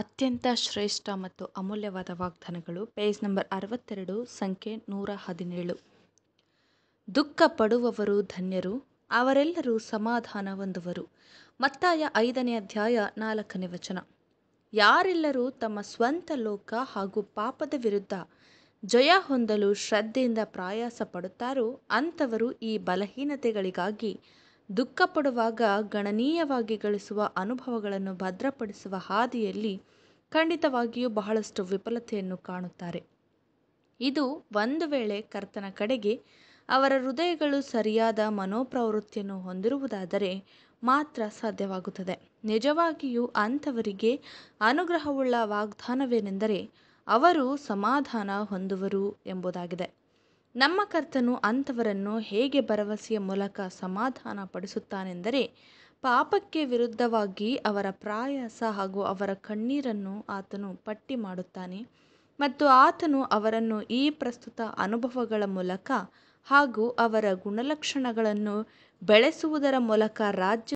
ಅತ್ಯಂತ ಶ್ರೇಷ್ಠ ಮತ್ತು ಅಮೂಲ್ಯವಾದ ವಾಗ್ದಾನಗಳು ಪೇಜ್ ನಂಬರ್ ಅರವತ್ತೆರಡು ಸಂಖ್ಯೆ ನೂರ ಹದಿನೇಳು ದುಃಖ ಪಡುವವರು ಧನ್ಯರು ಅವರೆಲ್ಲರೂ ಸಮಾಧಾನ ಹೊಂದುವರು ಮತ್ತಾಯ ಐದನೇ ಅಧ್ಯಾಯ ನಾಲ್ಕನೇ ವಚನ ಯಾರೆಲ್ಲರೂ ತಮ್ಮ ಸ್ವಂತ ಲೋಕ ಹಾಗೂ ಪಾಪದ ವಿರುದ್ಧ ಜಯ ಹೊಂದಲು ಶ್ರದ್ಧೆಯಿಂದ ಪ್ರಾಯಾಸ ಪಡುತ್ತಾರೋ ಅಂಥವರು ಈ ಬಲಹೀನತೆಗಳಿಗಾಗಿ ಪಡುವಾಗ ಗಣನೀಯವಾಗಿ ಗಳಿಸುವ ಅನುಭವಗಳನ್ನು ಭದ್ರಪಡಿಸುವ ಹಾದಿಯಲ್ಲಿ ಖಂಡಿತವಾಗಿಯೂ ಬಹಳಷ್ಟು ವಿಫಲತೆಯನ್ನು ಕಾಣುತ್ತಾರೆ ಇದು ಒಂದು ವೇಳೆ ಕರ್ತನ ಕಡೆಗೆ ಅವರ ಹೃದಯಗಳು ಸರಿಯಾದ ಮನೋಪ್ರವೃತ್ತಿಯನ್ನು ಹೊಂದಿರುವುದಾದರೆ ಮಾತ್ರ ಸಾಧ್ಯವಾಗುತ್ತದೆ ನಿಜವಾಗಿಯೂ ಅಂಥವರಿಗೆ ಅನುಗ್ರಹವುಳ್ಳ ವಾಗ್ದಾನವೇನೆಂದರೆ ಅವರು ಸಮಾಧಾನ ಹೊಂದುವರು ಎಂಬುದಾಗಿದೆ ನಮ್ಮ ಕರ್ತನು ಅಂಥವರನ್ನು ಹೇಗೆ ಭರವಸೆಯ ಮೂಲಕ ಸಮಾಧಾನಪಡಿಸುತ್ತಾನೆಂದರೆ ಪಾಪಕ್ಕೆ ವಿರುದ್ಧವಾಗಿ ಅವರ ಪ್ರಾಯಾಸ ಹಾಗೂ ಅವರ ಕಣ್ಣೀರನ್ನು ಆತನು ಪಟ್ಟಿ ಮಾಡುತ್ತಾನೆ ಮತ್ತು ಆತನು ಅವರನ್ನು ಈ ಪ್ರಸ್ತುತ ಅನುಭವಗಳ ಮೂಲಕ ಹಾಗೂ ಅವರ ಗುಣಲಕ್ಷಣಗಳನ್ನು ಬೆಳೆಸುವುದರ ಮೂಲಕ ರಾಜ್ಯ